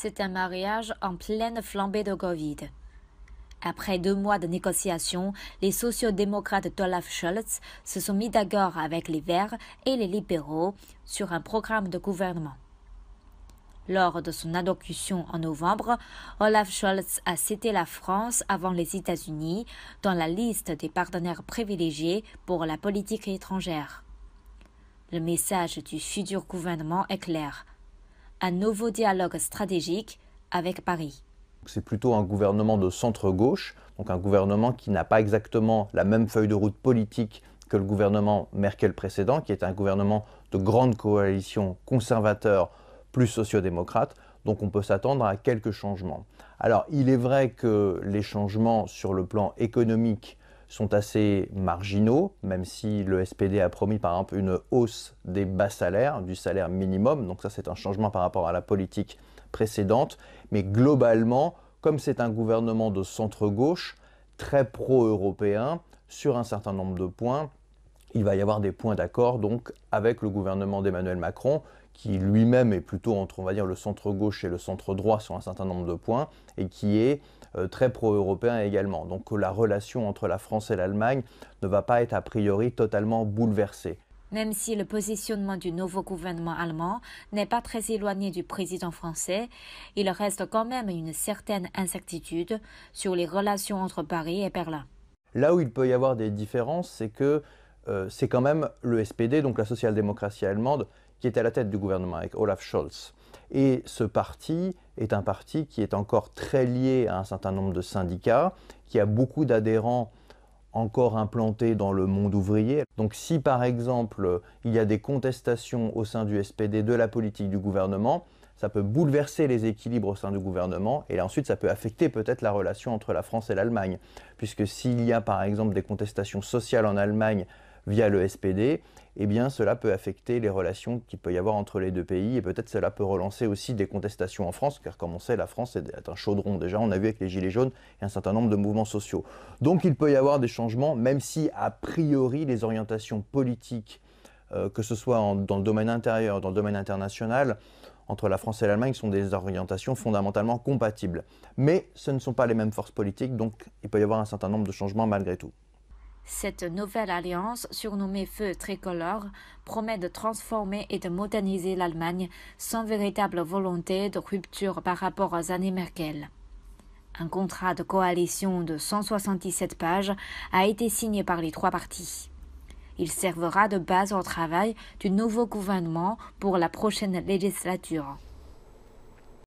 C'est un mariage en pleine flambée de Covid. Après deux mois de négociations, les sociodémocrates d'Olaf Scholz se sont mis d'accord avec les Verts et les libéraux sur un programme de gouvernement. Lors de son allocution en novembre, Olaf Scholz a cité la France avant les États-Unis dans la liste des partenaires privilégiés pour la politique étrangère. Le message du futur gouvernement est clair un nouveau dialogue stratégique avec Paris. C'est plutôt un gouvernement de centre-gauche, donc un gouvernement qui n'a pas exactement la même feuille de route politique que le gouvernement Merkel précédent, qui est un gouvernement de grande coalition conservateur plus sociodémocrate, donc on peut s'attendre à quelques changements. Alors il est vrai que les changements sur le plan économique sont assez marginaux, même si le SPD a promis par exemple une hausse des bas salaires, du salaire minimum, donc ça c'est un changement par rapport à la politique précédente, mais globalement, comme c'est un gouvernement de centre-gauche, très pro-européen, sur un certain nombre de points, il va y avoir des points d'accord donc avec le gouvernement d'Emmanuel Macron, qui lui-même est plutôt entre, on va dire, le centre-gauche et le centre-droit sur un certain nombre de points, et qui est euh, très pro-européen également. Donc la relation entre la France et l'Allemagne ne va pas être a priori totalement bouleversée. Même si le positionnement du nouveau gouvernement allemand n'est pas très éloigné du président français, il reste quand même une certaine incertitude sur les relations entre Paris et Berlin. Là où il peut y avoir des différences, c'est que euh, c'est quand même le SPD, donc la social-démocratie allemande, qui est à la tête du gouvernement avec Olaf Scholz. Et ce parti est un parti qui est encore très lié à un certain nombre de syndicats, qui a beaucoup d'adhérents encore implantés dans le monde ouvrier. Donc si par exemple il y a des contestations au sein du SPD de la politique du gouvernement, ça peut bouleverser les équilibres au sein du gouvernement et ensuite ça peut affecter peut-être la relation entre la France et l'Allemagne. Puisque s'il y a par exemple des contestations sociales en Allemagne via le SPD, eh bien cela peut affecter les relations qu'il peut y avoir entre les deux pays et peut-être cela peut relancer aussi des contestations en France, car comme on sait, la France est un chaudron déjà, on a vu avec les Gilets jaunes et un certain nombre de mouvements sociaux. Donc il peut y avoir des changements, même si a priori les orientations politiques, euh, que ce soit dans le domaine intérieur, dans le domaine international, entre la France et l'Allemagne sont des orientations fondamentalement compatibles. Mais ce ne sont pas les mêmes forces politiques, donc il peut y avoir un certain nombre de changements malgré tout. Cette nouvelle alliance, surnommée Feu Tricolore, promet de transformer et de moderniser l'Allemagne sans véritable volonté de rupture par rapport aux années Merkel. Un contrat de coalition de soixante-dix-sept pages a été signé par les trois partis. Il servira de base au travail du nouveau gouvernement pour la prochaine législature.